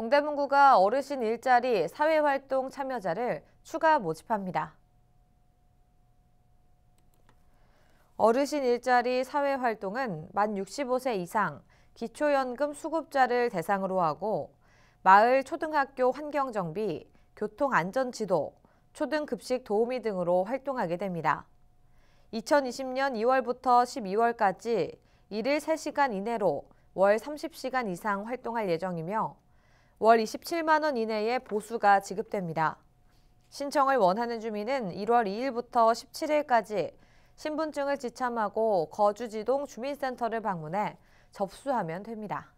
동대문구가 어르신 일자리 사회활동 참여자를 추가 모집합니다. 어르신 일자리 사회활동은 만 65세 이상 기초연금 수급자를 대상으로 하고 마을 초등학교 환경정비, 교통안전지도, 초등급식 도우미 등으로 활동하게 됩니다. 2020년 2월부터 12월까지 일일 3시간 이내로 월 30시간 이상 활동할 예정이며 월 27만 원 이내에 보수가 지급됩니다. 신청을 원하는 주민은 1월 2일부터 17일까지 신분증을 지참하고 거주지동 주민센터를 방문해 접수하면 됩니다.